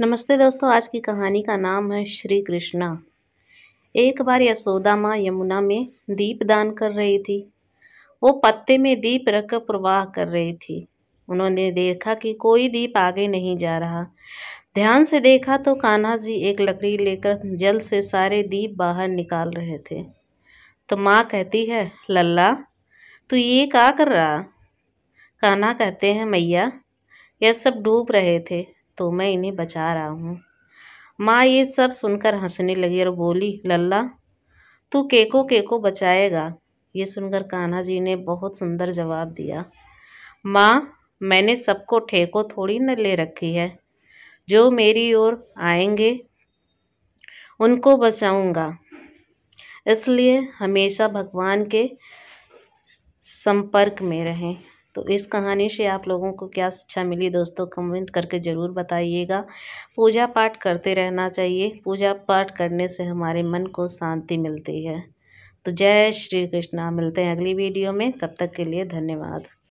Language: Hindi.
नमस्ते दोस्तों आज की कहानी का नाम है श्री कृष्णा एक बार यशोदा माँ यमुना में दीप दान कर रही थी वो पत्ते में दीप रखकर प्रवाह कर रही थी उन्होंने देखा कि कोई दीप आगे नहीं जा रहा ध्यान से देखा तो कान्हा जी एक लकड़ी लेकर जल से सारे दीप बाहर निकाल रहे थे तो माँ कहती है लल्ला तू ये क्या कर रहा कान्हा कहते हैं मैया यह सब डूब रहे थे तो मैं इन्हें बचा रहा हूँ माँ ये सब सुनकर हंसने लगी और बोली लल्ला तू केको केको बचाएगा ये सुनकर कान्हा जी ने बहुत सुंदर जवाब दिया माँ मैंने सबको ठेको थोड़ी न ले रखी है जो मेरी ओर आएंगे उनको बचाऊंगा इसलिए हमेशा भगवान के संपर्क में रहें तो इस कहानी से आप लोगों को क्या शिक्षा मिली दोस्तों कमेंट करके ज़रूर बताइएगा पूजा पाठ करते रहना चाहिए पूजा पाठ करने से हमारे मन को शांति मिलती है तो जय श्री कृष्णा मिलते हैं अगली वीडियो में तब तक के लिए धन्यवाद